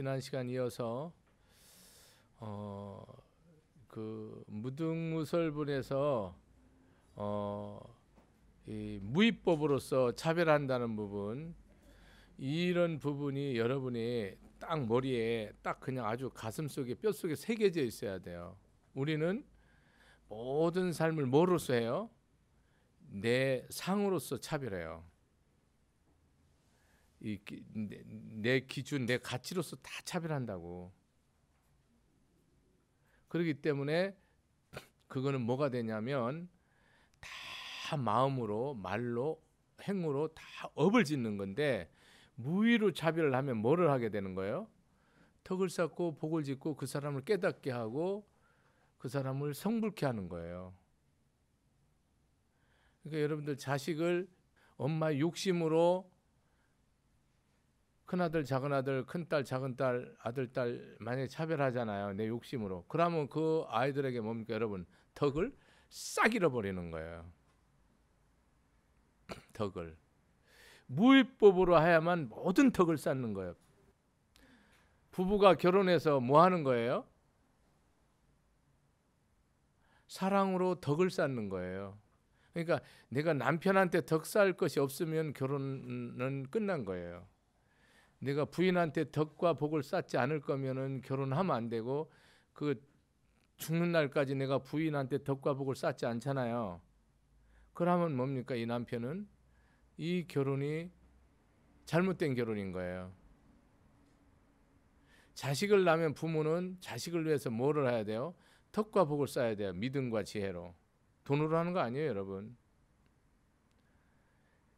지난 시간 이어서 어, 그 무등무설분에서 어, 무위법으로서 차별한다는 부분 이런 부분이 여러분이 딱 머리에 딱 그냥 아주 가슴 속에 뼈 속에 새겨져 있어야 돼요. 우리는 모든 삶을 뭐로서 해요? 내 상으로서 차별해요. 이, 내, 내 기준, 내 가치로서 다 차별한다고. 그렇기 때문에 그거는 뭐가 되냐면 다 마음으로 말로 행으로 다 업을 짓는 건데 무의로 차별을 하면 뭐를 하게 되는 거예요? 턱을 쌓고 복을 짓고 그 사람을 깨닫게 하고 그 사람을 성불케 하는 거예요. 그러니까 여러분들 자식을 엄마 욕심으로 큰아들, 작은아들, 큰딸, 작은딸, 아들딸 만약에 차별하잖아요. 내 욕심으로. 그러면 그 아이들에게 뭡니까 여러분? 덕을 싹 잃어버리는 거예요. 덕을. 무위법으로 하야만 모든 덕을 쌓는 거예요. 부부가 결혼해서 뭐 하는 거예요? 사랑으로 덕을 쌓는 거예요. 그러니까 내가 남편한테 덕 쌓을 것이 없으면 결혼은 끝난 거예요. 내가 부인한테 덕과 복을 쌓지 않을 거면은 결혼하면 안 되고 그 죽는 날까지 내가 부인한테 덕과 복을 쌓지 않잖아요. 그러면 뭡니까 이 남편은 이 결혼이 잘못된 결혼인 거예요. 자식을 낳으면 부모는 자식을 위해서 뭐를 해야 돼요? 덕과 복을 쌓아야 돼요. 믿음과 지혜로. 돈으로 하는 거 아니에요, 여러분.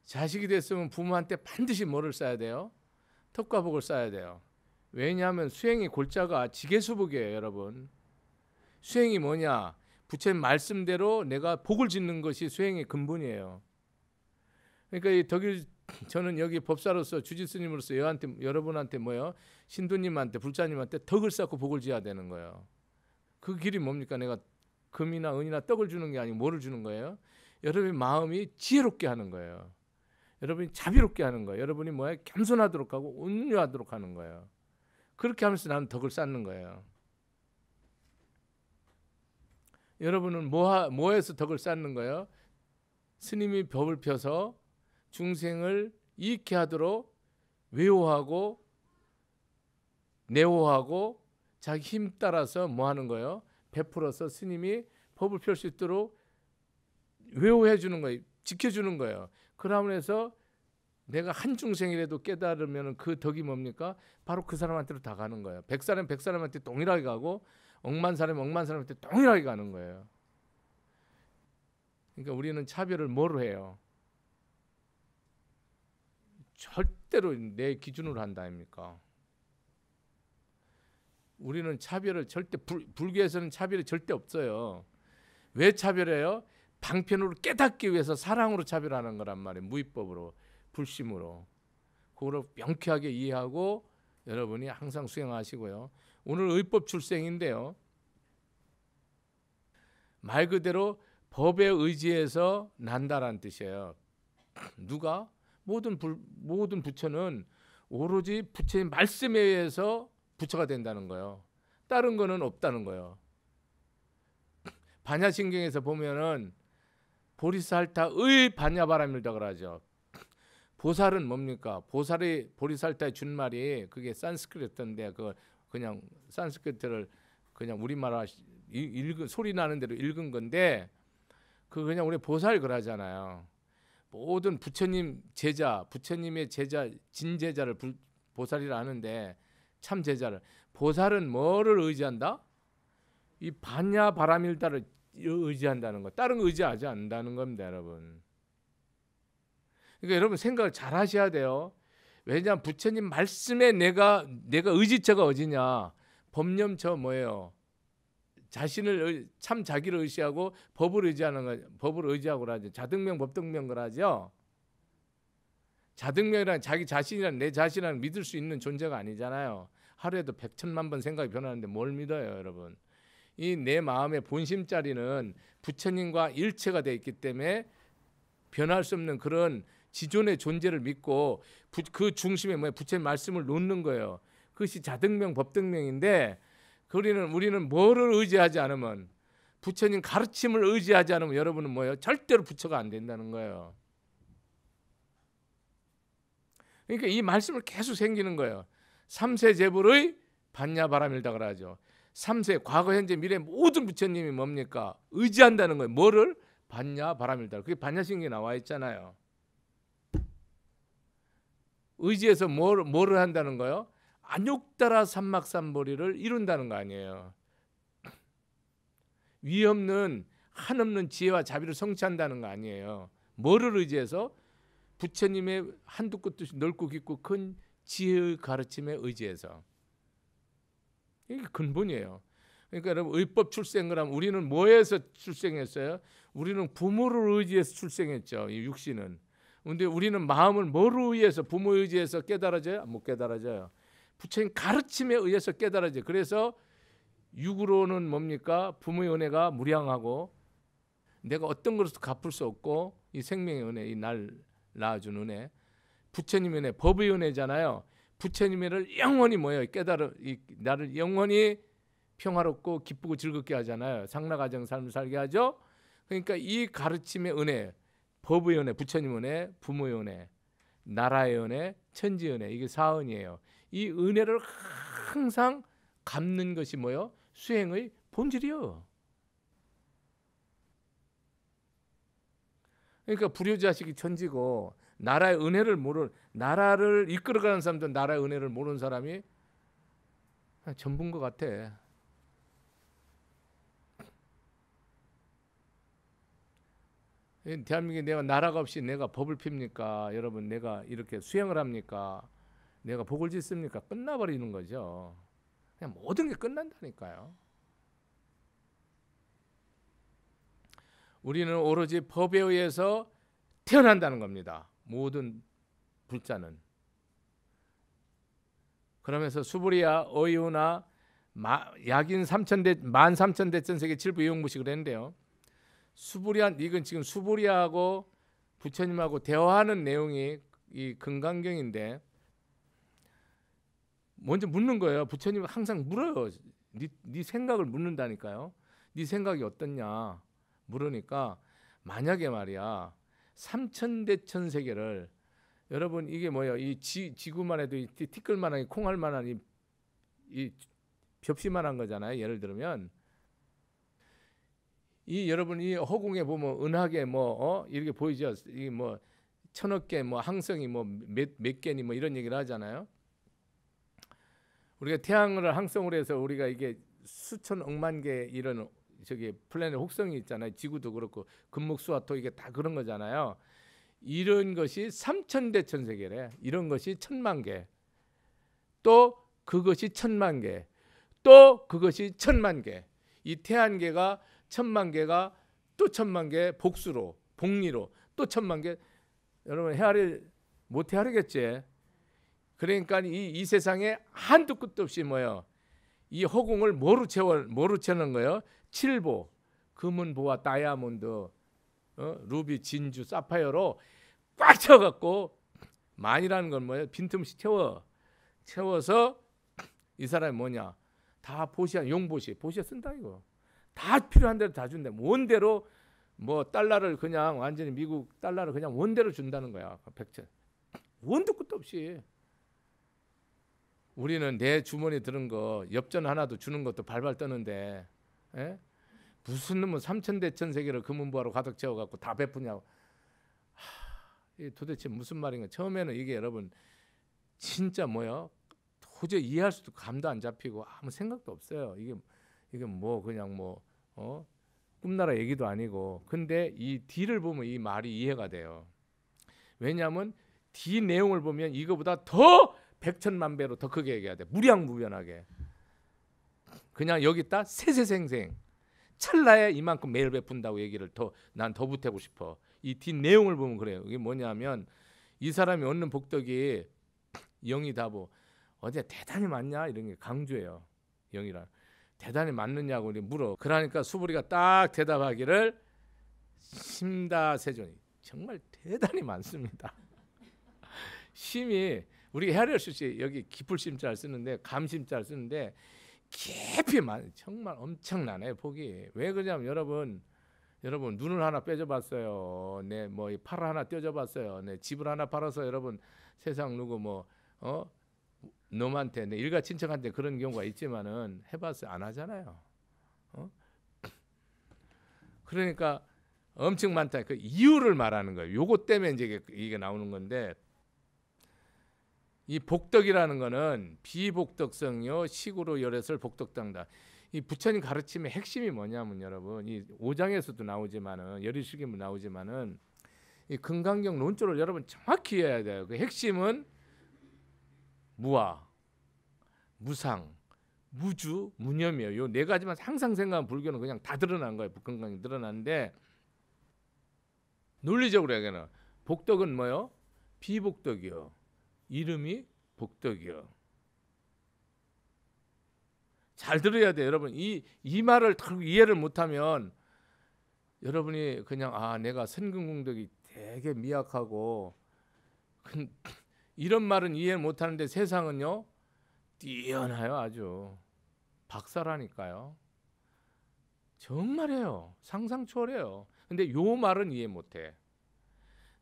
자식이 됐으면 부모한테 반드시 뭐를 쌓아야 돼요? 턱과복을 써야 돼요. 왜냐하면 수행이 골자가 지계수복이에요, 여러분. 수행이 뭐냐? 부처님 말씀대로 내가 복을 짓는 것이 수행의 근본이에요. 그러니까 이 덕일 저는 여기 법사로서 주지스님으로서 여한테 여러분한테 뭐요? 신도님한테 불자님한테 덕을 쌓고 복을 지어야 되는 거예요. 그 길이 뭡니까? 내가 금이나 은이나 떡을 주는 게 아니고 뭐를 주는 거예요? 여러분의 마음이 지혜롭게 하는 거예요. 여러분이 자비롭게 하는 거예요. 여러분이 뭐야? 겸손하도록 하고 온유하도록 하는 거예요. 그렇게 하면서 나는 덕을 쌓는 거예요. 여러분은 뭐하, 뭐에서 덕을 쌓는 거예요? 스님이 법을 펴서 중생을 이익케 하도록 외호하고 내호하고 자기 힘 따라서 뭐 하는 거예요? 베풀어서 스님이 법을 펼 수 있도록 외호해 주는 거예요. 지켜주는 거예요. 그러면서 내가 한 중생이라도 깨달으면 그 덕이 뭡니까? 바로 그 사람한테로 다 가는 거예요. 백 사람 백 사람한테 동일하게 가고 억만 사람 억만 사람한테 동일하게 가는 거예요. 그러니까 우리는 차별을 뭐로 해요? 절대로 내 기준으로 한다 아닙니까? 우리는 차별을 절대 불, 불교에서는 차별이 절대 없어요. 왜 차별해요? 방편으로 깨닫기 위해서 사랑으로 차별하는 거란 말이에요. 무위법으로, 불심으로. 그거를 명쾌하게 이해하고 여러분이 항상 수행하시고요. 오늘 의법 출생인데요. 말 그대로 법에 의지해서 난다란 뜻이에요. 누가 모든 불, 모든 부처는 오로지 부처의 말씀에 의해서 부처가 된다는 거예요. 다른 거는 없다는 거예요. 반야신경에서 보면은 보리살타의 반야바람일다 하죠. 보살은 뭡니까? 보살이 보리살타의 준말이 그게 산스크리트인데 그 그냥 산스크리트를 그냥 우리말로 읽은 소리 나는 대로 읽은 건데 그 그냥 우리 보살 그러잖아요. 모든 부처님 제자, 부처님의 제자, 진제자를 부, 보살이라 하는데 참 제자를 보살은 뭐를 의지한다? 이 반야 바람일다를 의지한다는 것, 다른 거 의지하지 않는다는 겁니다, 여러분. 그러니까 여러분 생각을 잘 하셔야 돼요. 왜냐하면 부처님 말씀에 내가 내가 의지처가 어디냐? 법념처 뭐예요? 자신을 참 자기를 의지하고 법을 의지하는 거 법을 의지하고 라죠. 자등명 법등명 거라죠. 자등명이란 자기 자신이란 내 자신이란 믿을 수 있는 존재가 아니잖아요. 하루에도 백천만 번 생각이 변하는데 뭘 믿어요, 여러분? 이내 마음의 본심 자리는 부처님과 일체가 되어 있기 때문에 변할 수 없는 그런 지존의 존재를 믿고 부, 그 중심에 뭐 부처님 말씀을 놓는 거예요. 그것이 자등명 법등명인데 우리는 우리는 뭐를 의지하지 않으면 부처님 가르침을 의지하지 않으면 여러분은 뭐예요? 절대로 부처가 안 된다는 거예요. 그러니까 이 말씀을 계속 생기는 거예요. 삼세 제불의 반야바람일다 그러죠. 3세 과거 현재 미래 모든 부처님이 뭡니까 의지한다는 거예요. 뭐를 봤냐 바람일다. 그게 반야신경 나와 있잖아요. 의지해서 뭘, 뭐를 한다는 거요? 안욕따라 삼막삼보리를 이룬다는 거 아니에요. 위 없는 한없는 지혜와 자비를 성취한다는 거 아니에요. 뭐를 의지해서 부처님의 한두 끝도 넓고 깊고 큰 지혜의 가르침에 의지해서 이게 근본이에요. 그러니까 여러분 의법 출생 그럼 우리는 뭐에서 출생했어요? 우리는 부모를 의지해서 출생했죠. 이 육신은. 근데 우리는 마음을 뭐로 의해서 부모 의지해서 깨달아져요? 못 깨달아져요. 부처님 가르침에 의해서 깨달아져요. 그래서 육으로는 뭡니까? 부모의 은혜가 무량하고 내가 어떤 것도 갚을 수 없고 이 생명의 은혜, 이날 낳아준 은혜, 부처님 은혜, 법의 은혜잖아요. 부처님을 영원히 뭐예요? 깨달은 나를 영원히 평화롭고 기쁘고 즐겁게 하잖아요. 상라가정 삶을 살게 하죠. 그러니까 이 가르침의 은혜, 법의 은혜, 부처님 은혜, 부모의 은혜, 나라의 은혜, 천지 은혜 이게 사은이에요. 이 은혜를 항상 갚는 것이 뭐요? 수행의 본질이요. 그러니까 불효자식이 천지고 나라의 은혜를 모르 나라를 이끌어가는 사람도 나라의 은혜를 모르는 사람이 전부인 것 같아. 대한민국에 내가 나라가 없이 내가 법을 핍니까? 여러분 내가 이렇게 수행을 합니까? 내가 복을 짓습니까? 끝나버리는 거죠. 그냥 모든 게 끝난다니까요. 우리는 오로지 법에 의해서 태어난다는 겁니다. 모든 불자는 그러면서 수부리아어이오나 약인 3천대 만 3천대 전세계 7부 이용무식을했는데요 수브리아 이건 지금 수브리아하고 부처님하고 대화하는 내용이 이 금강경인데 먼저 묻는 거예요. 부처님 항상 물어요. 네, 네 생각을 묻는다니까요. 네 생각이 어떻냐 물으니까 만약에 말이야 삼천대천 세계를 여러분 이게 뭐예요? 이 지, 지구만 해도 이 티끌만한 이 콩알만한 이, 이 벽시만한 거잖아요. 예를 들면 이 여러분 이 허공에 보면 은하계 뭐 어? 이렇게 보이죠. 이뭐 천억 개 뭐 항성이 뭐 몇 몇 개니 뭐 이런 얘기를 하잖아요. 우리가 태양을 항성으로 해서 우리가 이게 수천 억만 개 이런 저기 플래닛 혹성이 있잖아요. 지구도 그렇고 금목수와토 이게 다 그런 거잖아요. 이런 것이 3천대 천세계래. 이런 것이 천만 개. 또 그것이 천만 개. 또 그것이 천만 개. 이태안계가 천만 개가 또 천만 개 복수로 복리로 또 천만 개 여러분 헤아릴 못 헤아리겠지. 그러니까 이, 이 세상에 한두 끝도 없이 뭐요? 이 허공을 뭐로 채워 뭐로 채는 거예요? 칠보, 금은, 보와 다이아몬드, 어? 루비, 진주, 사파이어로 꽉 채워갖고 만이라는 건 뭐예요? 빈틈없이 채워. 채워서 이 사람이 뭐냐? 다보시아 용보시 보시아 쓴다 이거. 다 필요한 대로 다 준대. 원대로 뭐 달러를 그냥 완전히 미국 달러를 그냥 원대로 준다는 거야. 그 백천. 원도 끝도 없이. 우리는 내 주머니 드는 거 엽전 하나도 주는 것도 발발 떠는데 예? 무슨 놈은 뭐 삼천대천 세계를 금은보화로 가득 채워갖고 다 베푸냐고. 하, 도대체 무슨 말인가. 처음에는 이게 여러분 진짜 뭐야 도저히 이해할 수도 감도 안 잡히고 아무 생각도 없어요. 이게 이게 뭐 그냥 뭐 어? 꿈나라 얘기도 아니고 근데 이 뒤를 보면 이 말이 이해가 돼요. 왜냐하면 뒤 내용을 보면 이거보다 더 백천만 배로 더 크게 얘기해야 돼. 무량무변하게. 그냥 여기다 세세생생 찰나에 이만큼 매일 베푼다고 얘기를 더 난 더붙태고 싶어. 이 뒷 내용을 보면 그래요. 이게 뭐냐면 이 사람이 얻는 복덕이 영이 다보 뭐 어제 대단히 많냐 이런 게 강조해요. 영이란 대단히 많느냐고 물어. 그러니까 수부리가 딱 대답하기를 심다세존이 정말 대단히 많습니다. 심이 우리 헤아릴 수 여기 기풀심자를 쓰는데 감심자를 쓰는데 깊이 많 정말 엄청나네요 폭이 왜 그러냐면 여러분 여러분 눈을 하나 빼줘봤어요 내뭐 네, 뭐, 팔을 하나 떼져봤어요내 네, 집을 하나 팔아서 여러분 세상 누구 뭐어 놈한테 내 네, 일가 친척한테 그런 경우가 있지만은 해봤어요 안 하잖아요 어? 그러니까 엄청 많다 그 이유를 말하는 거예요 요거 때문에 이제 이게 나오는 건데 이 복덕이라는 거는 비복덕성요 식으로 열애설 복덕당다. 이 부처님 가르침의 핵심이 뭐냐면 여러분 이오장에서도 나오지만은 열의식임도 나오지만은 이 금강경 논조를 여러분 정확히 해야 돼요. 그 핵심은 무아, 무상, 무주, 무념이에요. 요 네 가지만 항상 생각하면 불교는 그냥 다 드러난 거예요. 금강경이 드러는데 논리적으로 얘기하면 복덕은 뭐요? 비복덕이요. 이름이 복덕이요. 잘 들어야 돼 여러분. 이 이 말을 이해를 못하면 여러분이 그냥 아 내가 선근공덕이 되게 미약하고 이런 말은 이해 못하는데 세상은요 뛰어나요 아주 박사라니까요 정말이에요 상상 초월해요 근데 요 말은 이해 못해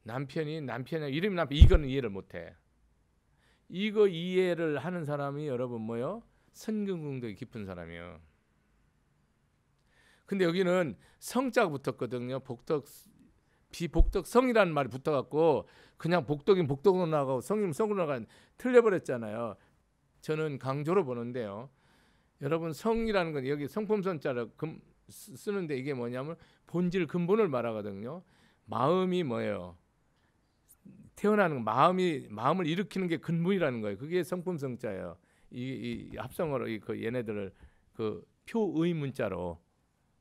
남편이 남편의 이름 남편 이거는 이해를 못해 이거 이해를 하는 사람이 여러분 뭐요? 선근공덕이 깊은 사람이요. 근데 여기는 성자 붙었거든요. 복덕 비복덕성이라는 말이 붙어갖고 그냥 복덕인 복덕으로 나가고 성이면 성으로 나가 틀려버렸잖아요. 저는 강조로 보는데요. 여러분 성이라는 건 여기 성품선자로 쓰는데 이게 뭐냐면 본질 근본을 말하거든요. 마음이 뭐예요? 태어나는 마음이 마음을 일으키는 게 근본이라는 거예요. 그게 성품성자예요. 이, 이 합성어로 이 그 얘네들을 그 표의 문자로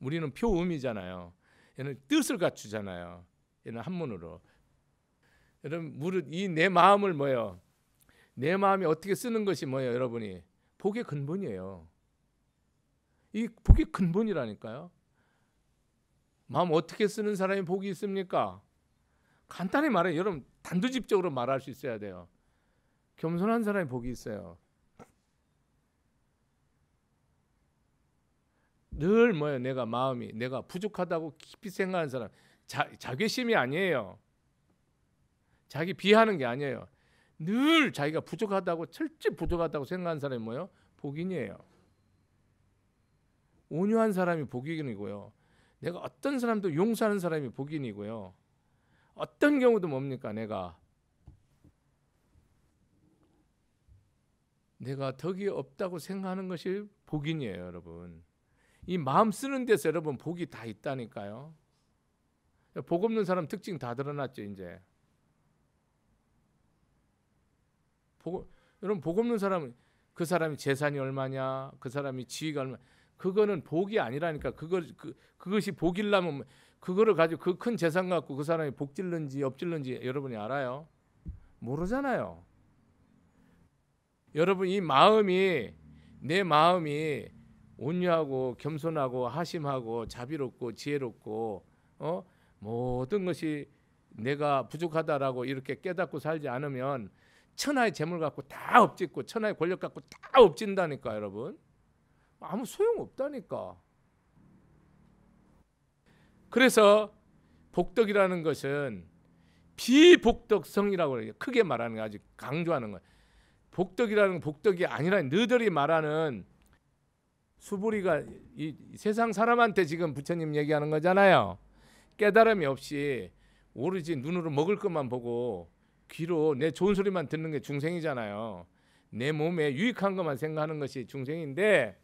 우리는 표음이잖아요. 얘는 뜻을 갖추잖아요. 얘는 한문으로. 여러분 무릇 이내 마음을 뭐요? 내 마음이 어떻게 쓰는 것이 뭐예요, 여러분이? 복의 근본이에요. 이 복의 근본이라니까요. 마음 어떻게 쓰는 사람이 복이 있습니까? 간단히 말해 여러분 단도직적으로 말할 수 있어야 돼요. 겸손한 사람이 복이 있어요. 늘 뭐예요? 내가 마음이 내가 부족하다고 깊이 생각하는 사람 자, 자괴심이 아니에요. 자기 비하는 게 아니에요. 늘 자기가 부족하다고 철저히 부족하다고 생각하는 사람이 뭐예요? 복인이에요. 온유한 사람이 복인이고요. 내가 어떤 사람도 용서하는 사람이 복인이고요. 어떤 경우도 뭡니까 내가 내가 덕이 없다고 생각하는 것이 복인이에요, 여러분. 이 마음 쓰는 데서 여러분 복이 다 있다니까요. 복 없는 사람 특징 다 드러났죠, 이제. 복, 여러분 복 없는 사람은 그 사람이 재산이 얼마냐, 그 사람이 지위가 얼마, 냐 그거는 복이 아니라니까. 그걸 그, 그것이 복이라면 그거를 가지고 그 큰 재산 갖고 그 사람이 복질른지 엎질른지 여러분이 알아요? 모르잖아요. 여러분 이 마음이 내 마음이 온유하고 겸손하고 하심하고 자비롭고 지혜롭고 어? 모든 것이 내가 부족하다라고 이렇게 깨닫고 살지 않으면 천하의 재물 갖고 다 엎짓고 천하의 권력 갖고 다 엎진다니까 여러분 아무 소용 없다니까 그래서 복덕이라는 것은 비복덕성이라고 크게 말하는 거 아주 강조하는 거예요. 복덕이라는 복덕이 아니라 너들이 말하는 수부리가 이 세상 사람한테 지금 부처님 얘기하는 거잖아요. 깨달음이 없이 오로지 눈으로 먹을 것만 보고 귀로 내 좋은 소리만 듣는 게 중생이잖아요. 내 몸에 유익한 것만 생각하는 것이 중생인데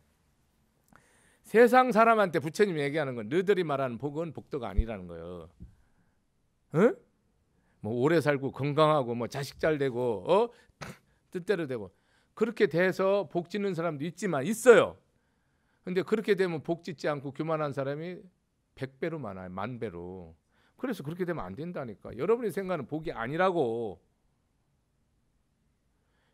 세상 사람한테 부처님이 얘기하는 건 너희들이 말하는 복은 복도가 아니라는 거예요. 어? 뭐 오래 살고 건강하고 뭐 자식 잘 되고 어? 뜻대로 되고 그렇게 돼서 복 짓는 사람도 있지만 있어요. 근데 그렇게 되면 복 짓지 않고 교만한 사람이 100배로 많아요. 만 배로. 그래서 그렇게 되면 안 된다니까. 여러분이 생각하는 복이 아니라고.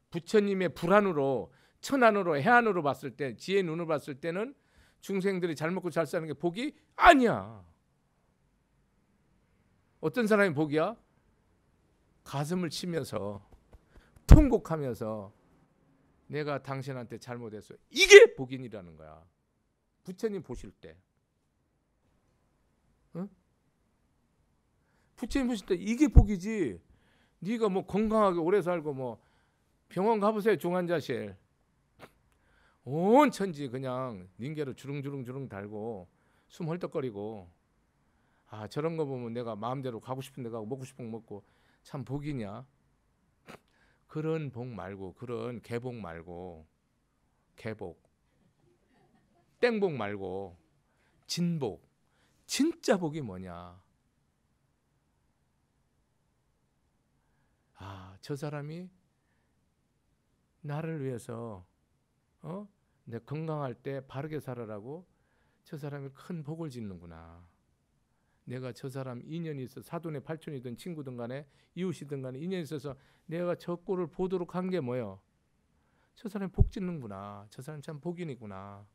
부처님의 불안으로 천안으로 해안으로 봤을 때 지혜 눈으 봤을 때는 중생들이 잘 먹고 잘 사는 게 복이 아니야. 어떤 사람이 복이야? 가슴을 치면서 통곡하면서 내가 당신한테 잘못했어. 이게 복인이라는 거야. 부처님 보실 때. 응? 부처님 보실 때 이게 복이지. 네가 뭐 건강하게 오래 살고 뭐 병원 가보세요 중환자실 온 천지 그냥 닌게로 주릉주릉주릉 달고 숨 헐떡거리고 아 저런 거 보면 내가 마음대로 가고 싶은 데 가고 먹고 싶은 거 먹고 참 복이냐 그런 복 말고 그런 개복 말고 개복 땡복 말고 진복 진짜 복이 뭐냐 아 저 사람이 나를 위해서 어? 내 건강할 때 바르게 살아라고 저 사람이 큰 복을 짓는구나. 내가 저 사람 인연이 있어 사돈의 팔촌이든 친구든 간에 이웃이든 간에 인연이 있어서 내가 저 꼴을 보도록 한 게 뭐예요? 저 사람이 복 짓는구나. 저 사람 참 복인이구나.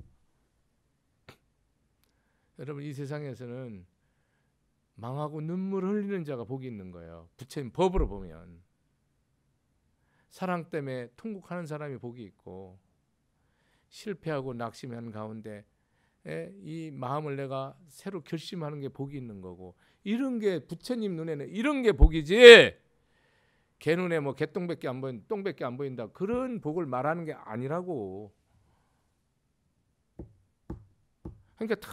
여러분 이 세상에서는 망하고 눈물 흘리는 자가 복이 있는 거예요. 부처님 법으로 보면 사랑 때문에 통곡하는 사람이 복이 있고 실패하고 낙심한 가운데 이 마음을 내가 새로 결심하는 게 복이 있는 거고 이런 게 부처님 눈에는 이런 게 복이지 개 눈에 뭐 개똥밖에 안 보인 똥밖에 안 보인다 그런 복을 말하는 게 아니라고 그러니까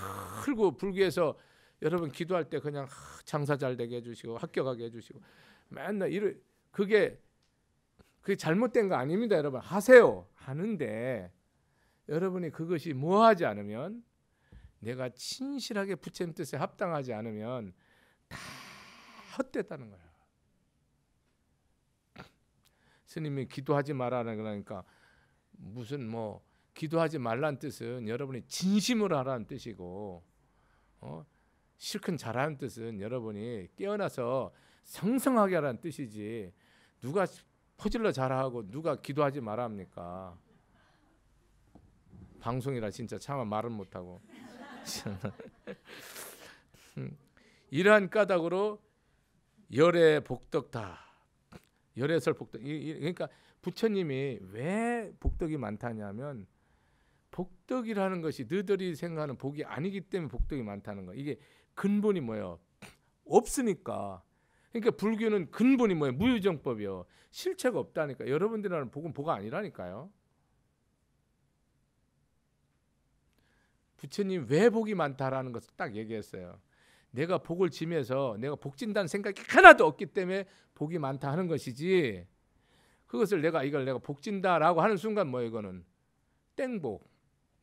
털고 불교에서 여러분 기도할 때 그냥 장사 잘 되게 해주시고 합격하게 해주시고 맨날 이를 그게 그게 잘못된 거 아닙니다 여러분 하세요 하는데 여러분이 그것이 뭐하지 않으면 내가 진실하게 부처님 뜻에 합당하지 않으면 다헛됐다는 거야. 스님이 기도하지 말아라 그러니까 무슨 뭐 기도하지 말란 뜻은 여러분이 진심으로 하라는 뜻이고 어? 실컷 잘하는 뜻은 여러분이 깨어나서 성성하게 하라는 뜻이지 누가 퍼질러 잘하고 누가 기도하지 말합니까? 방송이라 진짜 차마 말은 못하고 음. 이러한 까닭으로 열의 복덕다 열애설 복덕 그러니까 부처님이 왜 복덕이 많다냐면 복덕이라는 것이 너들이 생각하는 복이 아니기 때문에 복덕이 많다는 거 이게 근본이 뭐예요 없으니까 그러니까 불교는 근본이 뭐예요 무유정법이요 실체가 없다니까 여러분들이 하는 복은 복 아니라니까요 부처님 왜 복이 많다라는 것을 딱 얘기했어요. 내가 복을 지면서 내가 복진다는 생각이 하나도 없기 때문에 복이 많다 하는 것이지 그것을 내가 이걸 내가 복진다라고 하는 순간 뭐 이거는 땡복,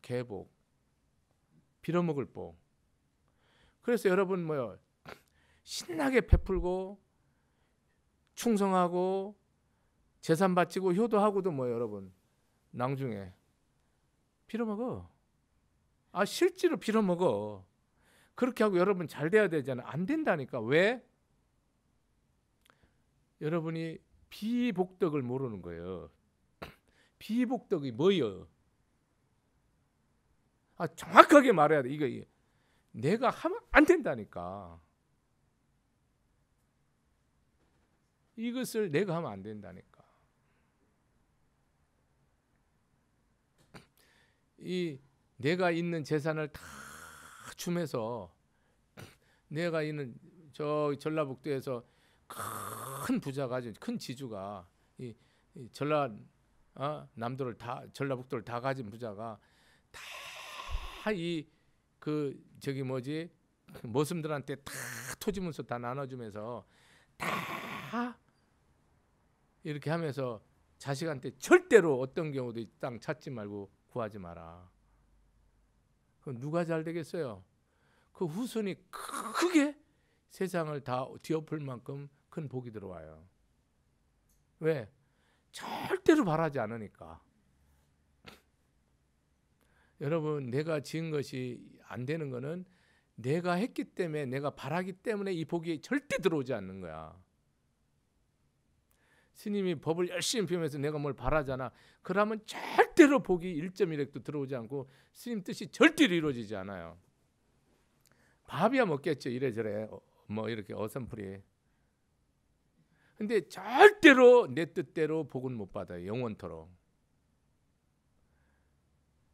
개복, 빌어먹을 복. 그래서 여러분 뭐 신나게 베풀고 충성하고 재산 바치고 효도하고도 뭐 여러분 낭중에 빌어먹어. 아, 실제로 빌어먹어. 그렇게 하고 여러분 잘 돼야 되잖아. 안 된다니까. 왜? 여러분이 비복덕을 모르는 거예요. 비복덕이 뭐예요? 아, 정확하게 말해야 돼. 이거, 이거. 내가 하면 안 된다니까. 이것을 내가 하면 안 된다니까. 이 내가 있는 재산을 다 춤해서 내가 있는 저 전라북도에서 큰 부자가 아주 큰 지주가 이, 이 전라 어? 남도를 다 전라북도를 다 가진 부자가 다 이 그 저기 뭐지 모슴들한테 다 토지면서 다 나눠주면서 다 이렇게 하면서 자식한테 절대로 어떤 경우도 이땅 찾지 말고 구하지 마라. 어, 누가 잘 되겠어요? 그 후손이 크게 세상을 다 뒤엎을 만큼 큰 복이 들어와요. 왜? 절대로 바라지 않으니까. 여러분, 내가 지은 것이 안 되는 거는 내가 했기 때문에, 내가 바라기 때문에 이 복이 절대 들어오지 않는 거야. 스님이 법을 열심히 배우면서 내가 뭘 바라잖아. 그러면 절대로 복이 1.1핵도 들어오지 않고 스님 뜻이 절대로 이루어지지 않아요. 밥이야 먹겠죠. 이래저래 어, 뭐 이렇게 어선풀이. 근데 절대로 내 뜻대로 복은 못 받아요. 영원토록.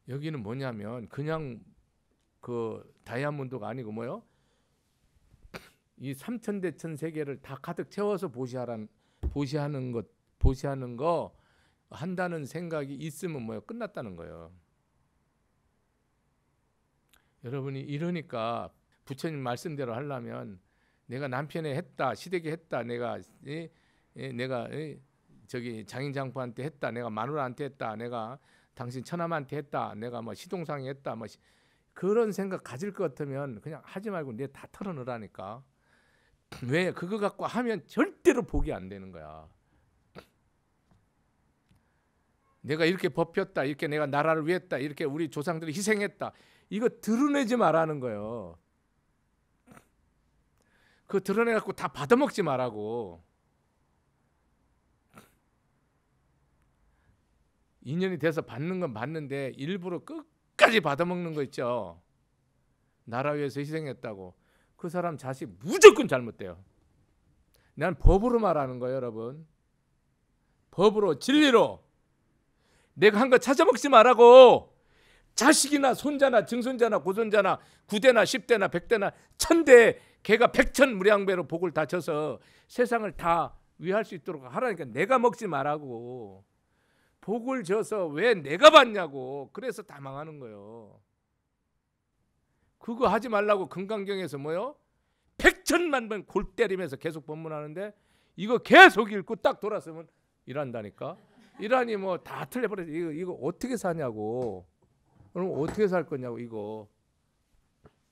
여기는 뭐냐면 그냥 그 다이아몬드가 아니고 뭐요? 이 삼천대천 세계를 다 가득 채워서 보시하라는 보시하는 것 보시하는 거 한다는 생각이 있으면 뭐야 끝났다는 거예요. 여러분이 이러니까 부처님 말씀대로 하려면 내가 남편에 했다 시댁에 했다 내가 예, 예, 내가 예, 저기 장인장부한테 했다 내가 마누라한테 했다 내가 당신 처남한테 했다 내가 뭐 시동상에 했다 뭐 시, 그런 생각 가질 것 같으면 그냥 하지 말고 내다 털어놓으라니까 왜 그거 갖고 하면 절대로 복이 안 되는 거야. 내가 이렇게 법혔다. 이렇게 내가 나라를 위했다. 이렇게 우리 조상들이 희생했다. 이거 드러내지 말라는 거예요. 그 드러내 갖고 다 받아먹지 말라고. 인연이 돼서 받는 건 받는데 일부러 끝까지 받아먹는 거 있죠. 나라 위해서 희생했다고. 그 사람 자식 무조건 잘못돼요. 난 법으로 말하는 거예요, 여러분. 법으로 진리로 내가 한 거 찾아먹지 말라고 자식이나 손자나 증손자나 고손자나 구대나 십대나 백대나 천대 걔가 백천 무량배로 복을 다쳐서 세상을 다 위할 수 있도록 하라니까 내가 먹지 말라고 복을 줘서 왜 내가 받냐고 그래서 다 망하는 거예요. 그거 하지 말라고 금강경에서 뭐요? 백천만 번 골 때리면서 계속 법문하는데 이거 계속 읽고 딱돌아서면 일한다니까. 일하니 뭐 다틀려버려 이거, 이거 어떻게 사냐고. 그럼 어떻게 살 거냐고 이거.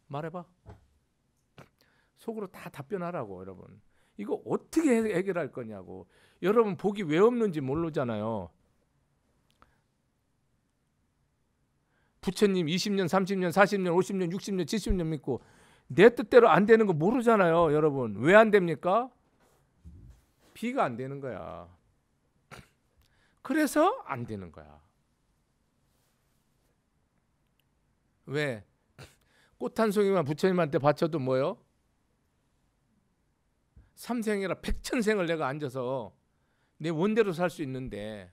말해봐. 속으로 다 답변하라고 여러분. 이거 어떻게 해결할 거냐고. 여러분 복이 왜 없는지 모르잖아요. 부처님 20년, 30년, 40년, 50년, 60년, 70년 믿고 내 뜻대로 안 되는 거 모르잖아요, 여러분. 왜 안 됩니까? 비가 안 되는 거야. 그래서 안 되는 거야. 왜? 꽃 한 송이만 부처님한테 바쳐도 뭐요? 삼생이라 백천생을 내가 앉아서 내 원대로 살 수 있는데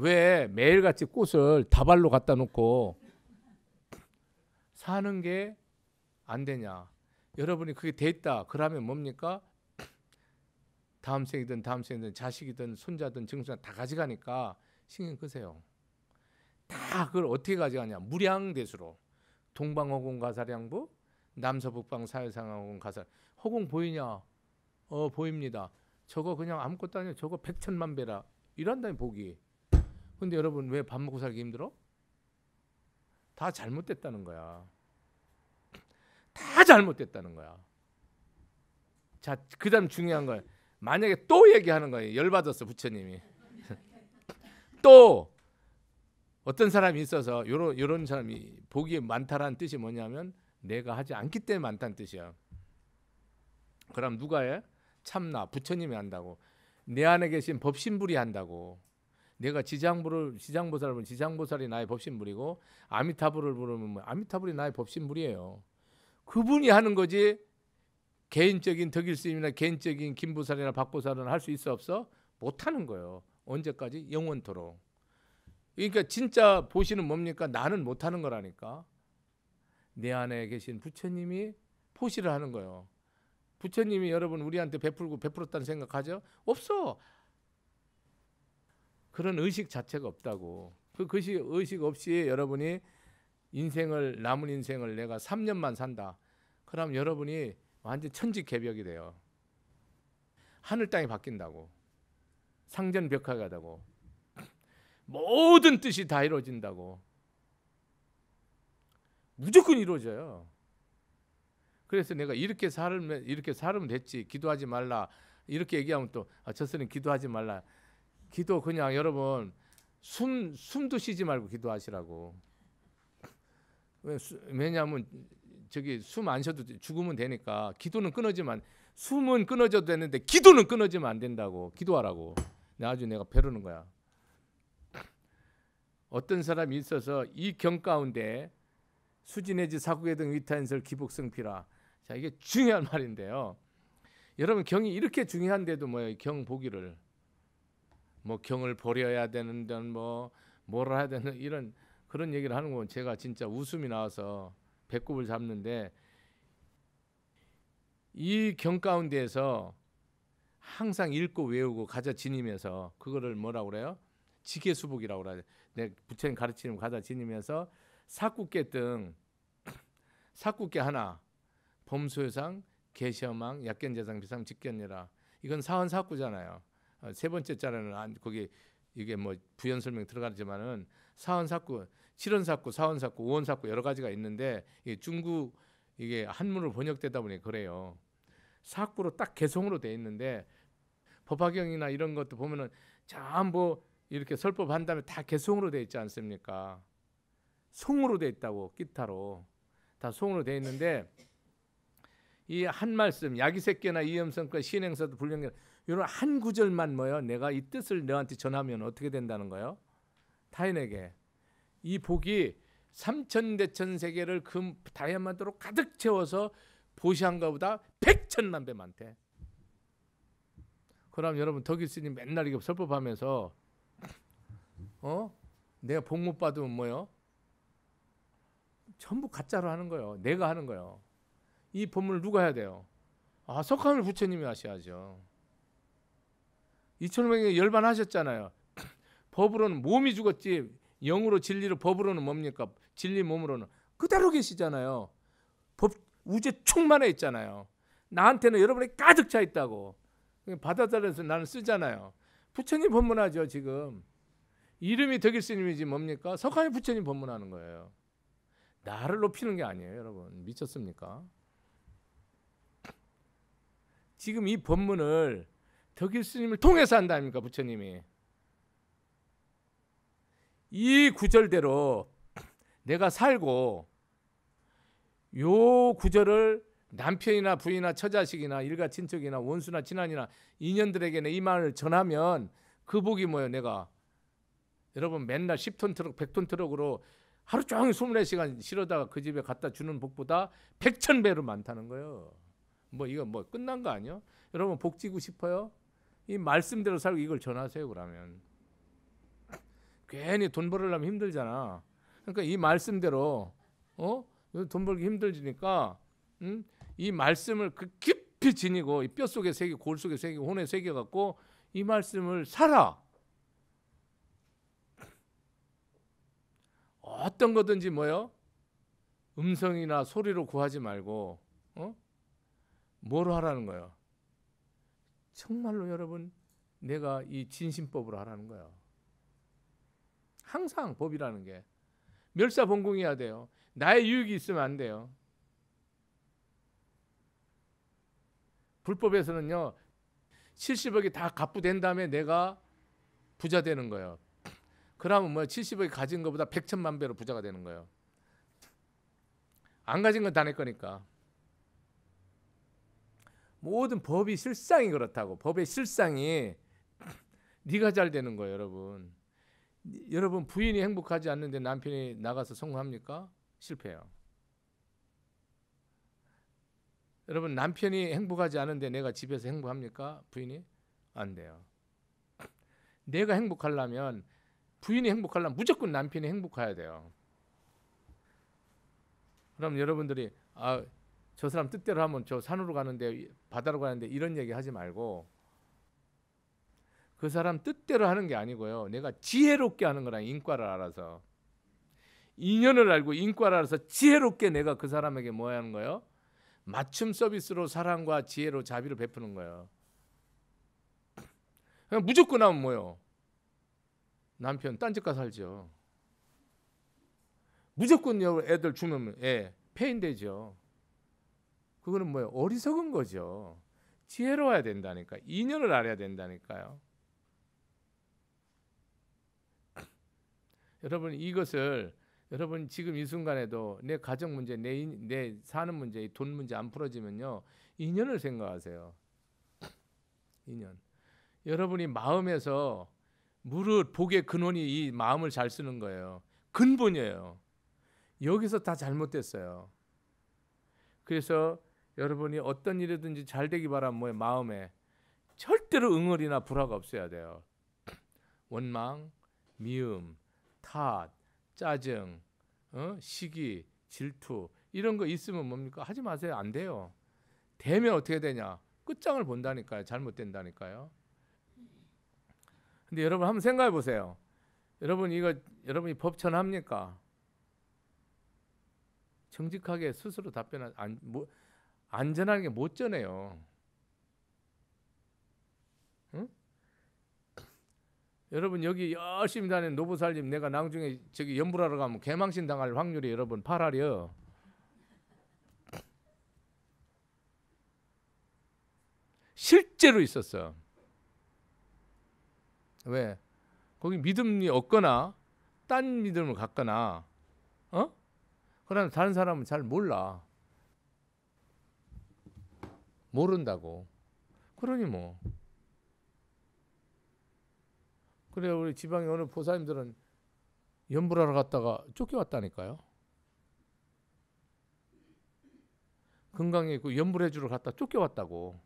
왜 매일같이 꽃을 다발로 갖다 놓고 사는 게 안 되냐? 여러분이 그게 돼다 그러면 뭡니까? 다음 생이든 다음 생이든 자식이든 손자든 증손자 다 가져가니까 신경 끄세요. 다 그걸 어떻게 가져가냐? 무량대수로 동방호공 가사량부, 남서북방 사회상하공 가사. 허공 보이냐? 어 보입니다. 저거 그냥 아무것도 아니야. 저거 백천만 배라. 이런다니 보기. 근데 여러분 왜 밥 먹고 살기 힘들어? 다 잘못됐다는 거야. 다 잘못됐다는 거야. 자, 그다음 중요한 거 만약에 또 얘기하는 거예요. 열받았어 부처님이. 또 어떤 사람이 있어서 요런 요런 사람이 복이 많다라는 뜻이 뭐냐면 내가 하지 않기 때문에 많다는 뜻이야. 그럼 누가 해? 참나 부처님이 한다고. 내 안에 계신 법신불이 한다고. 내가 지장부를 지장보살을 부르면 지장보살이 나의 법신물이고 아미타불을 부르면 뭐 아미타불이 나의 법신물이에요. 그분이 하는 거지 개인적인 덕일스님이나 개인적인 김보살이나 박보살은 할 수 있어 없어 못 하는 거예요. 언제까지 영원토록. 그러니까 진짜 보시는 뭡니까 나는 못 하는 거라니까 내 안에 계신 부처님이 포시를 하는 거예요. 부처님이 여러분 우리한테 베풀고 베풀었다는 생각하죠? 없어. 그런 의식 자체가 없다고. 그 것이 의식 없이 여러분이 인생을 남은 인생을 내가 3년만 산다. 그럼 여러분이 완전 천지개벽이 돼요. 하늘 땅이 바뀐다고. 상전벽화가 되고 모든 뜻이 다 이루어진다고. 무조건 이루어져요. 그래서 내가 이렇게 살면 이렇게 살면 됐지. 기도하지 말라. 이렇게 얘기하면 또 아, 저스는 기도하지 말라. 기도 그냥 여러분 숨, 숨도 쉬지 말고 기도하시라고. 왜냐하면 저기 숨 안 쉬어도 죽으면 되니까 기도는 끊어지만 숨은 끊어져도 되는데 기도는 끊어지면 안 된다고 기도하라고 아주 내가 배르는 거야. 어떤 사람이 있어서 이 경 가운데 수진해지 사구에등위탄설 기복성 피라 자 이게 중요한 말인데요. 여러분 경이 이렇게 중요한데도 뭐예경 보기를 뭐 경을 버려야 되는 데뭐 뭐를 해야 되는 이런 그런 얘기를 하는 건 제가 진짜 웃음이 나와서 배꼽을 잡는데 이 경 가운데에서 항상 읽고 외우고 가자 지니면서 그거를 뭐라 그래요? 지계수복이라고 그래요. 내 부처님 가르치는 가자 지니면서 사국계 등 사국계 하나 범수상 회계시어망 약견재상 비상 직견이라 이건 사원 사구잖아요. 어, 세 번째 자료는 안 거기 이게 뭐 부연 설명 들어가지만은 사원 사구, 칠원 사구, 사원 사구, 오원 사구 여러 가지가 있는데 이게 중국 이게 한문으로 번역되다 보니 그래요. 사구로 딱 개성으로 돼 있는데 법화경이나 이런 것도 보면은 참 뭐 이렇게 설법한 다음에 다 개성으로 돼 있지 않습니까? 송으로 돼 있다고 기타로 다 송으로 돼 있는데 이 한 말씀 야기새끼나 이염성과 신행사도 불량견 이런 한 구절만 뭐요? 내가 이 뜻을 너한테 전하면 어떻게 된다는 거요? 타인에게 이 복이 삼천대천 세계를 금 다이아만드로 가득 채워서 보시한가보다 백천만 배 많대. 그럼 여러분 덕일스님 맨날 이거 설법하면서 어 내가 복 못 받으면 뭐요? 전부 가짜로 하는 거예요. 내가 하는 거요이 법문을 누가 해야 돼요? 아 석하늘 부처님이 하셔야죠. 이철명이 열반하셨잖아요. 법으로는 몸이 죽었지 영으로 진리로 법으로는 뭡니까? 진리 몸으로는 그대로 계시잖아요. 법 우제 충만해 있잖아요. 나한테는 여러분이 가득 차 있다고 받아들여서 나는 쓰잖아요. 부처님 법문하죠 지금 이름이 덕일스님이지 뭡니까? 석하의 부처님 법문하는 거예요. 나를 높이는 게 아니에요, 여러분 미쳤습니까? 지금 이 법문을 덕일 스님을 통해서 한다 아닙니까 부처님이 이 구절대로 내가 살고 요 구절을 남편이나 부인이나 처자식이나 일가 친척이나 원수나 친한이나 인연들에게 내 이 말을 전하면 그 복이 뭐예요 내가 여러분 맨날 10톤 트럭 100톤 트럭으로 하루 종일 24시간 실어다가 그 집에 갖다 주는 복보다 100천 배로 많다는 거예요 뭐 이거 뭐 끝난 거 아니에요 여러분 복지고 싶어요 이 말씀대로 살고 이걸 전하세요 그러면 괜히 돈 벌으려면 힘들잖아. 그러니까 이 말씀대로 어? 돈 벌기 힘들지니까 음? 이 말씀을 그 깊이 지니고 이 뼛속에 새겨골 속에 새겨 혼에 새겨 갖고 이 말씀을 살아. 어떤 거든지 뭐요? 음성이나 소리로 구하지 말고 어? 뭐로 하라는 거예요? 정말로 여러분 내가 이 진심법으로 하라는 거야. 항상 법이라는 게 멸사봉공해야 돼요. 나의 유익이 있으면 안 돼요. 불법에서는요. 70억이 다 갑부된 다음에 내가 부자 되는 거예요. 그러면 뭐 70억이 가진 것보다 100천만 배로 부자가 되는 거예요. 안 가진 건 다 내 거니까. 모든 법이 실상이 그렇다고. 법의 실상이 네가 잘 되는 거예요, 여러분. 여러분 부인이 행복하지 않는데 남편이 나가서 성공합니까? 실패해요. 여러분 남편이 행복하지 않은데 내가 집에서 행복합니까? 부인이 안 돼요. 내가 행복하려면 부인이 행복하려면 무조건 남편이 행복해야 돼요. 그럼 여러분들이 아저 사람 뜻대로 하면 저 산으로 가는데 바다로 가는데 이런 얘기 하지 말고 그 사람 뜻대로 하는 게 아니고요. 내가 지혜롭게 하는 거랑 인과를 알아서 인연을 알고 인과를 알아서 지혜롭게 내가 그 사람에게 뭐 하는 거예요? 맞춤 서비스로 사랑과 지혜로 자비를 베푸는 거예요. 그냥 무조건 하면 뭐요? 남편 딴 집 가서 살죠. 무조건 애들 주면 예, 폐인되죠. 그거는 뭐예요? 어리석은 거죠. 지혜로워야 된다니까. 인연을 알아야 된다니까요. 여러분 이것을 여러분 지금 이 순간에도 내 가정 문제, 내, 내 사는 문제, 돈 문제 안 풀어지면요. 인연을 생각하세요. 인연. 여러분이 마음에서 무릇 복의 근원이 이 마음을 잘 쓰는 거예요. 근본이에요. 여기서 다 잘못됐어요. 그래서 여러분이 어떤 일이든지 잘 되기 바란 뭐에 마음에 절대로 응어리나 불화가 없어야 돼요. 원망, 미움, 탓, 짜증, 어? 시기, 질투 이런 거 있으면 뭡니까? 하지 마세요. 안 돼요. 되면 어떻게 되냐? 끝장을 본다니까요. 잘못된다니까요. 근데 여러분 한번 생각해 보세요. 여러분 이거 여러분이 법천합니까? 정직하게 스스로 답변 안 뭐, 안전하게 못 전해요. 여러분 여기 열심히 다니는 노부살림 내가 나중에 저기 연불하러 가면 개망신 당할 확률이 여러분 8할이요. 실제로 있었어. 왜? 거기 믿음이 없거나 딴 믿음을 갖거나 어? 그러나 다른 사람은 잘 몰라. 모른다고. 그러니 뭐. 그래 우리 지방에 오늘 보사님들은 연불하러 갔다가 쫓겨왔다니까요. 금강에 있 그 연불해 주러 갔다 쫓겨왔다고.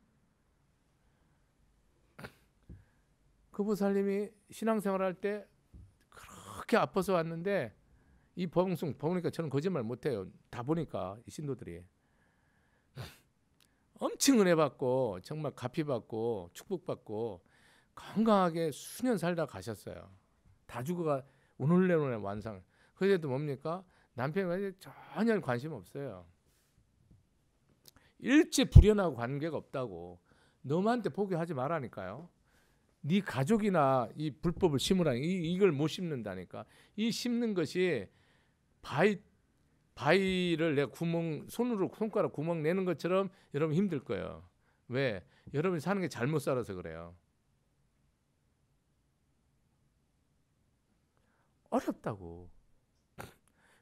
그 보살님이 신앙생활 할때 그렇게 아파서 왔는데 이 범송 보니까 저는 거짓말 못해요. 다 보니까 이 신도들이 엄청 은혜 받고 정말 갚이 받고 축복받고 건강하게 수년 살다 가셨어요. 다 죽어가 오늘내로의 완상. 그래도 뭡니까? 남편이 전혀 관심 없어요. 일체 불연하고 관계가 없다고 너한테 포기하지 말라니까요. 네 가족이나 이 불법을 심으라니 이, 이걸 못 심는다니까. 이 심는 것이 바이 바위를 내 구멍 손으로 손가락 구멍 내는 것처럼 여러분 힘들 거예요. 왜? 여러분이 사는 게 잘못 살아서 그래요. 어렵다고.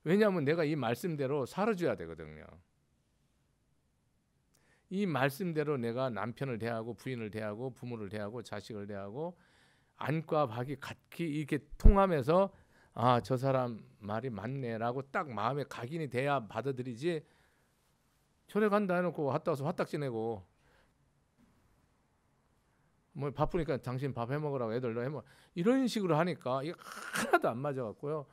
왜냐하면 내가 이 말씀대로 살아줘야 되거든요. 이 말씀대로 내가 남편을 대하고 부인을 대하고 부모를 대하고 자식을 대하고 안과 박이 같이 이렇게 통하면서 아, 저 사람 말이 맞네라고 딱 마음에 각인이 돼야 받아들이지. 초래간다 해놓고 왔다 와서 화딱지 내고 뭐 바쁘니까 당신 밥 해먹으라고 애들도 해먹 이런 식으로 하니까 이게 하나도 안 맞아갖고요.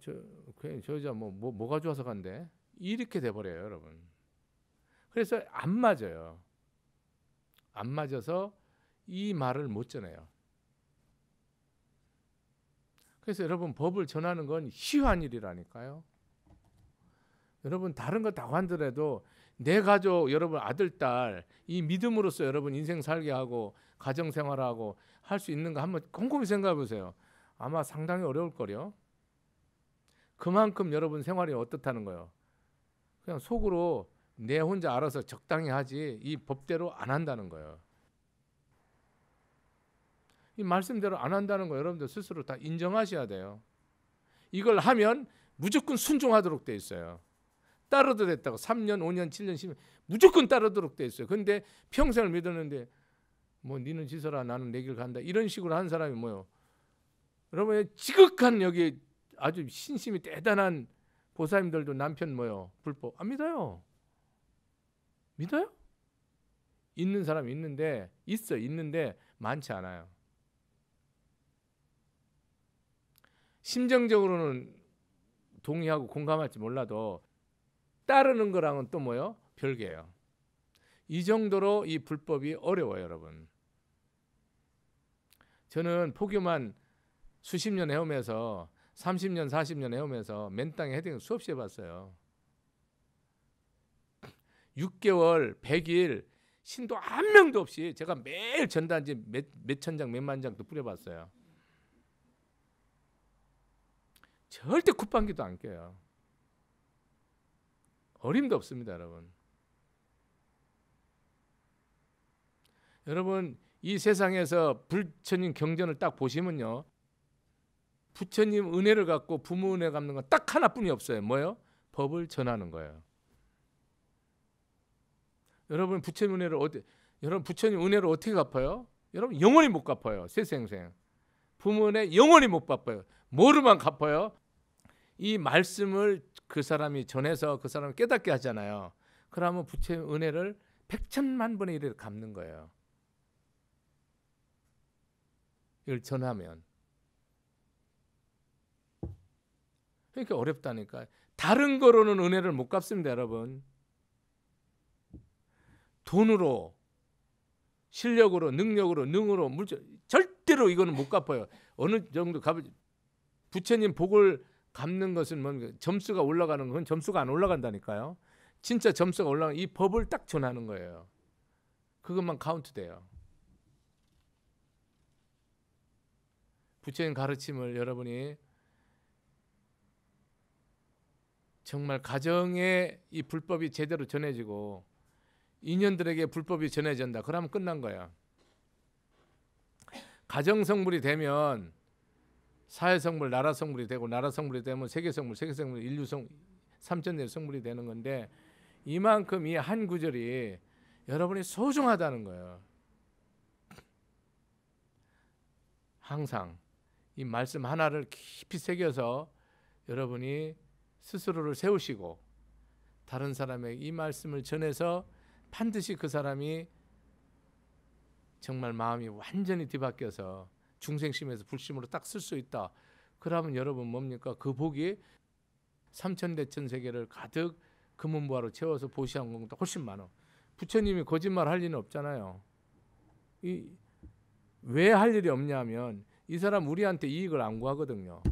저, 그, 저 여자 뭐, 뭐, 뭐가 좋아서 간대? 이렇게 돼버려요, 여러분. 그래서 안 맞아요. 안 맞아서 이 말을 못 전해요. 그래서 여러분 법을 전하는 건 희한 일이라니까요. 여러분 다른 거 다 관더라도 내 가족 여러분 아들 딸 이 믿음으로써 여러분 인생 살게 하고 가정 생활하고 할 수 있는가 한번 곰곰이 생각해 보세요. 아마 상당히 어려울 거요. 그만큼 여러분 생활이 어떻다는 거요. 그냥 속으로 내 혼자 알아서 적당히 하지 이 법대로 안 한다는 거예요. 이 말씀대로 안 한다는 거 여러분들 스스로 다 인정하셔야 돼요. 이걸 하면 무조건 순종하도록 돼 있어요. 따르도 됐다고 3년, 5년, 7년, 10년 무조건 따르도록 돼 있어요. 근데 평생을 믿었는데 뭐 니는 지서라 나는 내 길 간다 이런 식으로 한 사람이 뭐요? 여러분 지극한 여기 아주 신심이 대단한 보사님들도 남편 뭐요? 불법 안 아, 믿어요. 믿어요? 있는 사람 있는데 있어 있는데 많지 않아요. 심정적으로는 동의하고 공감할지 몰라도 따르는 거랑은 또 뭐요? 별개예요. 이 정도로 이 불법이 어려워요, 여러분. 저는 포교만 수십 년 해오면서 30년, 40년 해오면서 맨 땅에 헤딩 수없이 해봤어요. 6개월, 100일, 신도 한 명도 없이 제가 매일 전단지 몇, 몇천 장, 몇 만 장도 뿌려봤어요. 절대 굿방귀도 안깨요 어림도 없습니다, 여러분. 여러분, 이 세상에서 불처님 경전을 딱 보시면요. 부처님 은혜를 갖고 부모 은혜 갚는 건 딱 하나뿐이 없어요. 뭐요? 법을 전하는 거예요. 여러분 부처님 은혜를 어디 여러분 부처님 은혜를 어떻게 갚아요? 여러분 영원히 못 갚아요. 새생생 부모 은혜 영원히 못 갚아요. 뭐로만 갚아요? 이 말씀을 그 사람이 전해서 그 사람을 깨닫게 하잖아요. 그러면 부처 은혜를 백천만 분의 일을 갚는 거예요. 이걸 전하면. 그러니 어렵다니까. 다른 거로는 은혜를 못 갚습니다, 여러분. 돈으로, 실력으로, 능력으로, 능으로, 물질 절대로 이거는 못 갚아요. 어느 정도 갚을 부처님 복을 갚는 것은 뭐 점수가 올라가는 건 점수가 안 올라간다니까요. 진짜 점수가 올라가는 이 법을 딱 전하는 거예요. 그것만 카운트 돼요. 부처님 가르침을 여러분이 정말 가정에 이 불법이 제대로 전해지고 인연들에게 불법이 전해진다. 그러면 끝난 거야. 가정 성불이 되면 사회 성물, 나라 성물이 되고 나라 성물이 되면 세계 성물, 세계 성물, 인류 성 삼천대 성물이 되는 건데 이만큼 이 한 구절이 여러분이 소중하다는 거예요. 항상 이 말씀 하나를 깊이 새겨서 여러분이 스스로를 세우시고 다른 사람에게 이 말씀을 전해서 반드시 그 사람이 정말 마음이 완전히 뒤바뀌어서 중생심에서 불심으로 딱 쓸 수 있다. 그러면 여러분 뭡니까? 그 복이 삼천대천 세계를 가득 금은보화로 채워서 보시한 것보 훨씬 많아. 부처님이 거짓말 할 일은 없잖아요. 이 왜 할 일이 없냐면 이 사람 우리한테 이익을 안 구하거든요.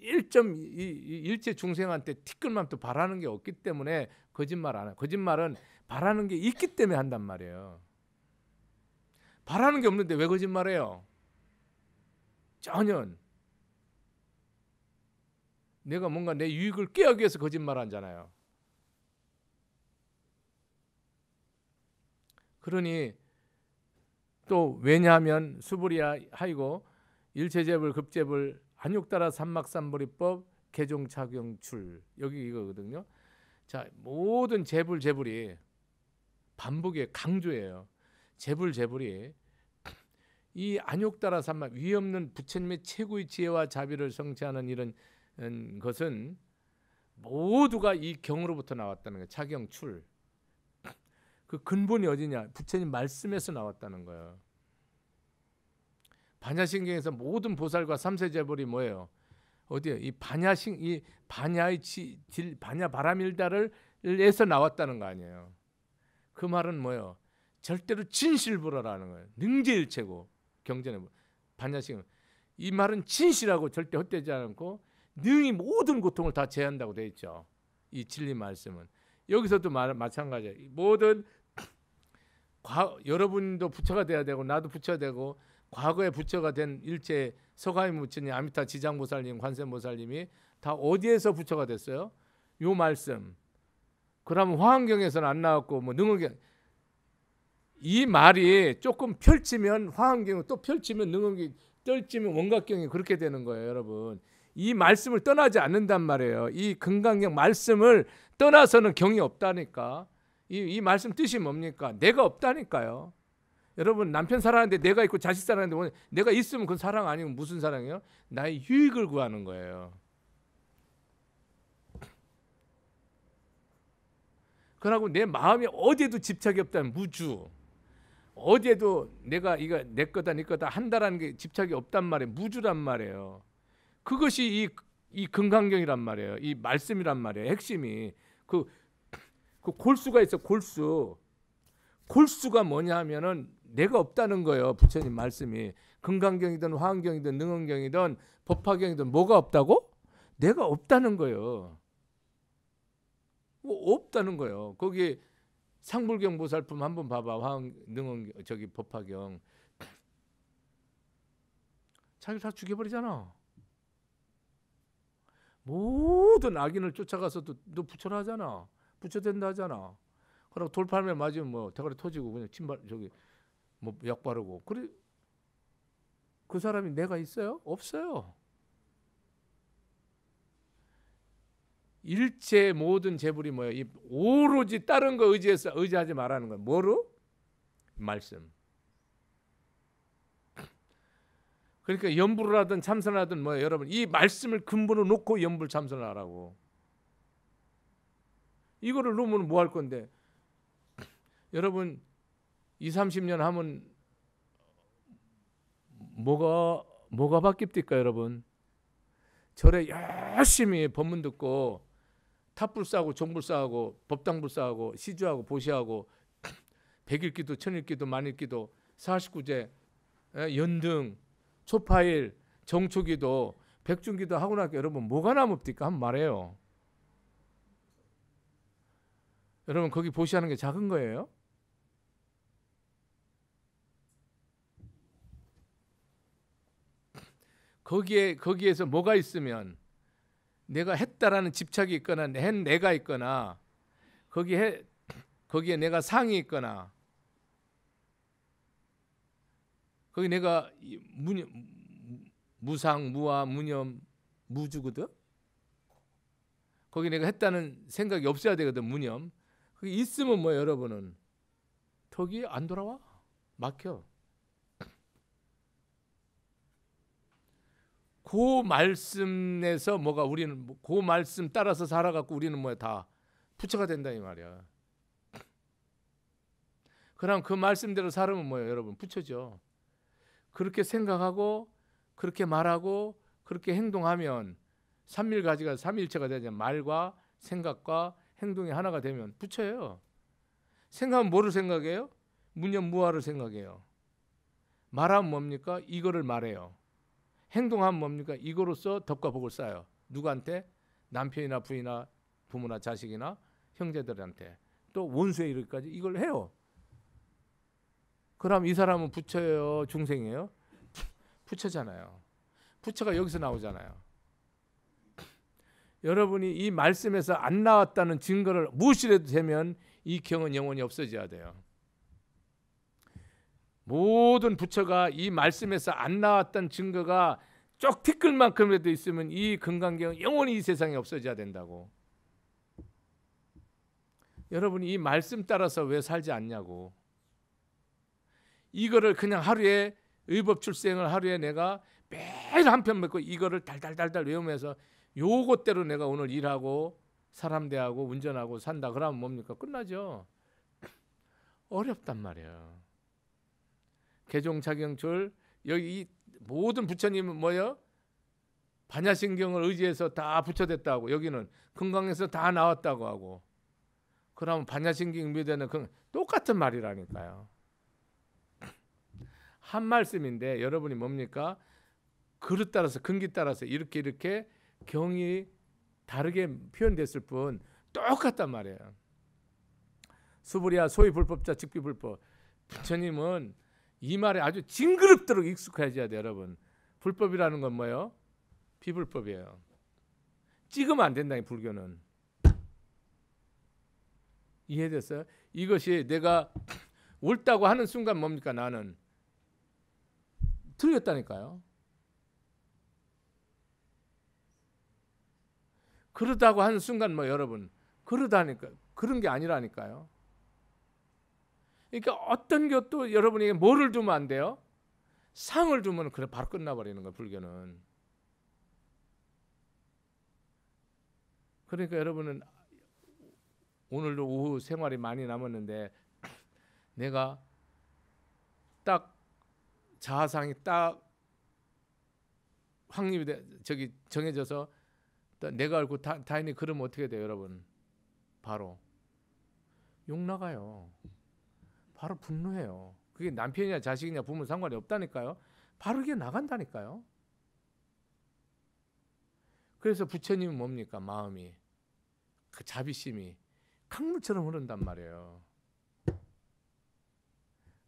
1점 일체 중생한테 티끌만도 바라는 게 없기 때문에 거짓말 안 해. 거짓말은 바라는 게 있기 때문에 한단 말이에요. 바라는 게 없는데 왜 거짓말해요? 전혀 내가 뭔가 내 유익을 깨하기 위해서 거짓말하잖아요. 그러니 또 왜냐하면 수불이야 하이고 일체제불 급제불 한육따라 삼막삼보리법 개종착용출 여기 이거거든요. 자 모든 제불 제불이 반복의 강조예요. 제불 제불이 이 안욕따라 삼만위 없는 부처님의 최고의 지혜와 자비를 성취하는 이런 음, 것은 모두가 이 경으로부터 나왔다는 거예요. 차경 출. 그 근본이 어디냐? 부처님 말씀에서 나왔다는 거예요. 반야신경에서 모든 보살과 삼세제벌이 뭐예요? 어디에 이 반야신 이 반야의 지, 질 반야 바람일다를에서 나왔다는 거 아니에요. 그 말은 뭐예요? 절대로 진실불어라는 거예요. 능지일체고 경전에 뭐 반야심 이 말은 진실하고 절대 헛되지 않고 능히 모든 고통을 다 제한다고 되어 있죠. 이 진리 말씀은 여기서도 마, 마찬가지예요. 모든 과, 여러분도 부처가 돼야 되고 나도 부처가 되고 과거에 부처가 된 일제 서가이 부처님, 아미타 지장보살님, 관세보살님이 다 어디에서 부처가 됐어요? 요 말씀. 그러면 화환경에서는 안 나왔고 뭐 능원경 이 말이 조금 펼치면 화음경이 또 펼치면 능음경 떨치면 원각경이 그렇게 되는 거예요, 여러분. 이 말씀을 떠나지 않는단 말이에요. 이 금강경 말씀을 떠나서는 경이 없다니까. 이, 이 말씀 뜻이 뭡니까? 내가 없다니까요. 여러분 남편 사랑하는데 내가 있고 자식 사랑하는데 내가 있으면 그건 사랑 아니고 무슨 사랑이에요? 나의 유익을 구하는 거예요. 그러고 내 마음이 어디에도 집착이 없다면 무주. 어디에도 내가 이거 내 거다 내 네 거다 한다라는 게 집착이 없단 말이에요. 무주란 말이에요. 그것이 이, 이 금강경이란 말이에요. 이 말씀이란 말이에요. 핵심이 그, 그 골수가 있어 골수. 골수가 뭐냐 하면은 내가 없다는 거예요. 부처님 말씀이 금강경이든 화엄경이든 능원경이든 법화경이든 뭐가 없다고? 내가 없다는 거예요. 뭐 없다는 거예요. 거기 상불경 보살품 한번 봐봐. 화학 능원 저기 법화경 자기다 죽여버리잖아. 모든 악인을 쫓아가서 도너 부처라 하잖아. 부처 된다 하잖아. 그럼 돌팔매 맞으면 뭐 대가리 터지고 그냥 침발 저기 뭐 약 바르고 그래 그 사람이 내가 있어요? 없어요. 일체 모든 재물이 뭐야이 오로지 다른 거 의지해서 의지하지 말라는 거예 뭐로? 말씀. 그러니까 연불을 하든 참선을 하든 뭐 여러분 이 말씀을 근본으로 놓고 연불 참선을 하라고. 이거를 놓으면 뭐 할 건데? 여러분 2, 30년 하면 뭐가 뭐가 바뀝니까, 여러분? 절에 열심히 법문 듣고 탑불사하고 종불사하고 법당불사하고 시주하고 보시하고 백일기도 천일기도 만일기도 사십구제 예, 연등 초파일 정초기도 백중기도 하고 나니까 여러분 뭐가 남읍니까? 한번 말해요. 여러분 거기 보시하는 게 작은 거예요? 거기에 거기에서 뭐가 있으면 내가 했다라는 집착이 있거나 낸 내가 있거나 거기에 거기에 내가 상이 있거나 거기 내가 무 무상 무아 무념 무주거든. 거기 내가 했다는 생각이 없어야 되거든 무념. 거기 있으면 뭐 여러분은 턱이 안 돌아와 막혀. 그 말씀에서 뭐가 우리는 뭐, 그 말씀 따라서 살아갖고 우리는 뭐야 다 부처가 된다 이 말이야. 그럼 그 말씀대로 살으면 뭐예요, 여러분? 부처죠. 그렇게 생각하고 그렇게 말하고 그렇게 행동하면 삼일가지가 삼일체가 되냐 말과 생각과 행동이 하나가 되면 부처예요. 생각하면 뭐를 생각해요? 무념무화를 생각해요. 말하면 뭡니까? 이거를 말해요. 행동하면 뭡니까? 이거로써 덕과 복을 쌓아요. 누구한테? 남편이나 부인이나 부모나 자식이나 형제들한테 또 원수에 이르기까지 이걸 해요. 그럼 이 사람은 부처예요, 중생이에요? 부처잖아요. 부처가 여기서 나오잖아요. 여러분이 이 말씀에서 안 나왔다는 증거를 무엇이라도 되면 이 경은 영원히 없어져야 돼요. 모든 부처가 이 말씀에서 안 나왔던 증거가 쪽 티끌만큼이라도 있으면 이 금강경은 영원히 이 세상에 없어져야 된다고. 여러분이 이 말씀 따라서 왜 살지 않냐고. 이거를 그냥 하루에 의법 출생을 하루에 내가 매일 한 편 먹고 이거를 달달달달 외우면서 요것대로 내가 오늘 일하고 사람 대하고 운전하고 산다 그러면 뭡니까? 끝나죠. 어렵단 말이에요. 개종 차경출 여기 모든 부처님은 뭐요? 반야신경을 의지해서 다 부처됐다고 여기는 금강에서 다 나왔다고 하고 그러면 반야신경 묘대는 그 똑같은 말이라니까요. 한 말씀인데 여러분이 뭡니까? 그릇 따라서 근기 따라서 이렇게 이렇게 경이 다르게 표현됐을 뿐 똑같단 말이에요. 수불이야 소위 불법자 직비 불법. 부처님은 이 말에 아주 징그럽도록 익숙해져야 돼요, 여러분. 불법이라는 건 뭐예요? 비불법이에요. 찍으면 안 된다, 이 불교는. 이해됐어요? 이것이 내가 옳다고 하는 순간 뭡니까, 나는? 틀렸다니까요. 그러다고 하는 순간 뭐 여러분, 그러다니까, 그런 게 아니라니까요. 그러니까 어떤 것도 여러분에게 뭐를 주면 안 돼요? 상을 주면 그래 바로 끝나버리는 거예요. 불교는. 그러니까 여러분은 오늘도 오후 생활이 많이 남았는데 내가 딱 자아상이 딱 확립이 돼, 저기 정해져서 내가 알고 다, 다행히 그러면 어떻게 돼요 여러분 바로 욕 나가요 바로 분노해요. 그게 남편이냐 자식이냐 부모 상관이 없다니까요. 바르게 로 나간다니까요. 그래서 부처님은 뭡니까? 마음이 그 자비심이 강물처럼 흐른단 말이에요.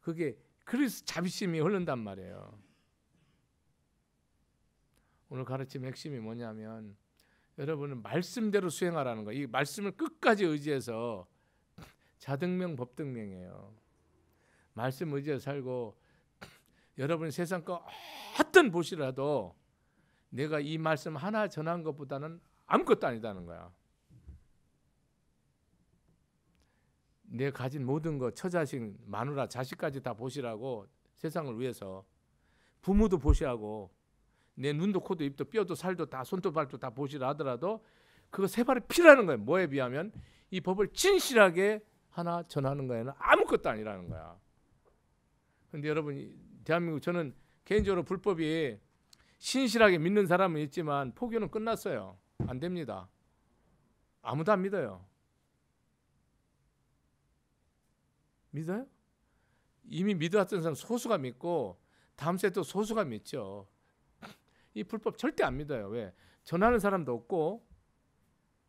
그게 그래서 자비심이 흐른단 말이에요. 오늘 가르침 핵심이 뭐냐면 여러분은 말씀대로 수행하라는 거. 이 말씀을 끝까지 의지해서 자등명 법등명이에요. 말씀 의지에 살고 여러분이 세상 거 어떤 보시라도 내가 이 말씀 하나 전한 것보다는 아무것도 아니다는 거야. 내 가진 모든 거 처자식, 마누라, 자식까지 다 보시라고 세상을 위해서 부모도 보시하고 내 눈도 코도 입도 뼈도 살도 다 손도 발도 다 보시라 하더라도 그거 세 발이 피라는 거예 뭐에 비하면 이 법을 진실하게 하나 전하는 거에는 아무것도 아니라는 거야. 근데 여러분 대한민국 저는 개인적으로 불법이 신실하게 믿는 사람은 있지만 포교는 끝났어요. 안 됩니다. 아무도 안 믿어요. 믿어요? 이미 믿어왔던 사람 소수가 믿고 다음 세에 또 소수가 믿죠. 이 불법 절대 안 믿어요. 왜? 전하는 사람도 없고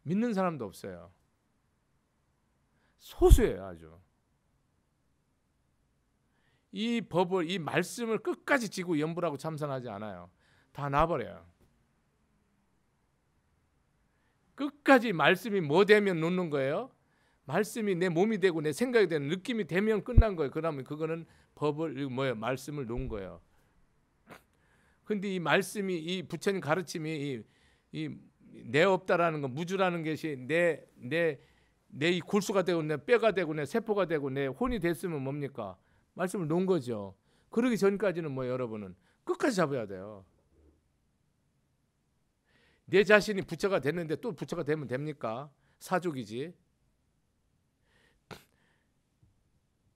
믿는 사람도 없어요. 소수예요, 아주. 이 법을 이 말씀을 끝까지 지고 염불하고 참선하지 않아요. 다 놔버려요. 끝까지 말씀이 뭐 되면 놓는 거예요? 말씀이 내 몸이 되고 내 생각이 되는 느낌이 되면 끝난 거예요. 그러면 그거는 법을 뭐예요? 말씀을 놓은 거예요. 근데 이 말씀이 이 부처님 가르침이 이내 없다라는 거 무주라는 것이 내내 내 이 골수가 되고 내 뼈가 되고 내 세포가 되고 내 혼이 됐으면 뭡니까? 말씀을 놓은 거죠. 그러기 전까지는 뭐 여러분은 끝까지 잡아야 돼요. 내 자신이 부처가 됐는데 또 부처가 되면 됩니까? 사족이지.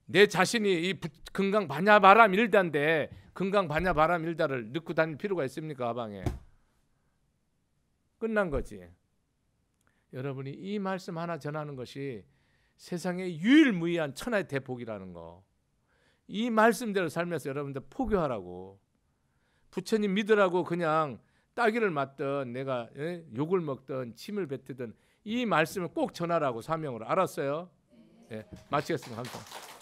내 자신이 이 부, 금강 반야바람 일단데 금강 반야바람 일다를 넣고 다닐 필요가 있습니까? 방에 끝난 거지. 여러분이 이 말씀 하나 전하는 것이 세상의 유일무이한 천하의 대복이라는 거. 이 말씀대로 살면서 여러분들 포교하라고 부처님 믿으라고 그냥 따귀를 맞던 내가 예? 욕을 먹던 침을 뱉든 이 말씀을 꼭 전하라고 사명으로 알았어요? 예, 마치겠습니다. 감사합니다.